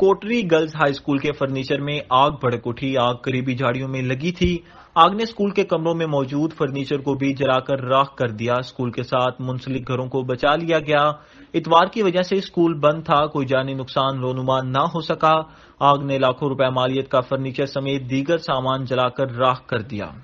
कोटरी girls high school के furniture में आग भड़क उठी आग करीबी झाड़ियों में लगी थी आग ने स्कूल के कमरों में मौजूद फर्नीचर को भी जलाकर राख कर दिया स्कूल के साथ मुंसलिक घरों को बचा लिया गया इतवार की वजह से स्कूल बंद था कोई जानी नुकसान रोनुमा न हो सका आग ने लाखों रुपए मालियत का फर्नीचर समेत दीगर सामान जलाकर राख कर दिया